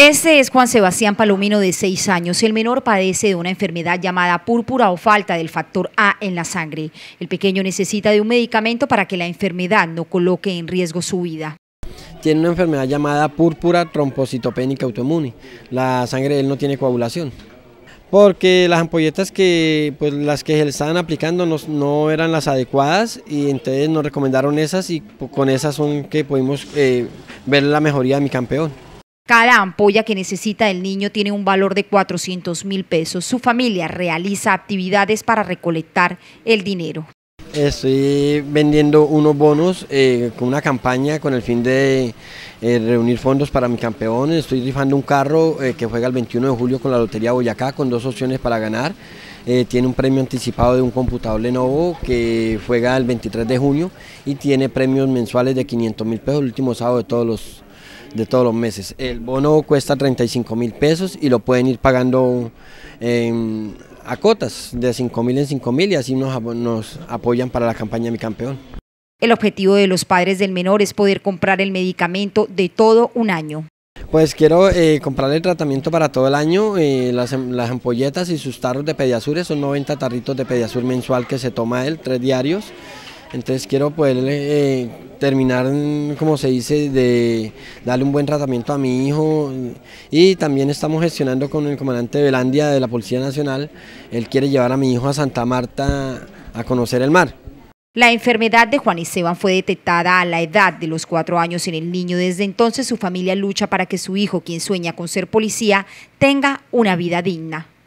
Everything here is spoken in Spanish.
Este es Juan Sebastián Palomino de 6 años. El menor padece de una enfermedad llamada púrpura o falta del factor A en la sangre. El pequeño necesita de un medicamento para que la enfermedad no coloque en riesgo su vida. Tiene una enfermedad llamada púrpura trompocitopénica autoinmune. La sangre él no tiene coagulación. Porque las ampolletas que pues las que le estaban aplicando no, eran las adecuadas y entonces nos recomendaron esas y con esas son que pudimos eh, ver la mejoría de mi campeón. Cada ampolla que necesita el niño tiene un valor de 400 mil pesos. Su familia realiza actividades para recolectar el dinero. Estoy vendiendo unos bonos eh, con una campaña con el fin de eh, reunir fondos para mi campeón. Estoy rifando un carro eh, que juega el 21 de julio con la Lotería Boyacá con dos opciones para ganar. tiene un premio anticipado de un computador Lenovo que juega el 23 de junio y tiene premios mensuales de 500 mil pesos el último sábado de todos los de todos los meses. El bono cuesta 35 mil pesos y lo pueden ir pagando a cotas de 5 mil en 5 mil y así nos, nos apoyan para la campaña Mi Campeón. El objetivo de los padres del menor es poder comprar el medicamento de todo un año. Pues quiero eh, comprar el tratamiento para todo el año, eh, las, las, ampolletas y sus tarros de pediasur son 90 tarritos de pediasur mensual que se toma él, tres diarios. Entonces quiero poder eh, terminar, mm, como se dice, de darle un buen tratamiento a mi hijo. Y también estamos gestionando con el comandante Belandia de la Policía Nacional. Él quiere llevar a mi hijo a Santa Marta a conocer el mar. La enfermedad de Juan Esteban fue detectada a la edad de los cuatro años en el niño. Desde entonces su familia lucha para que su hijo, quien sueña con ser policía, tenga una vida digna.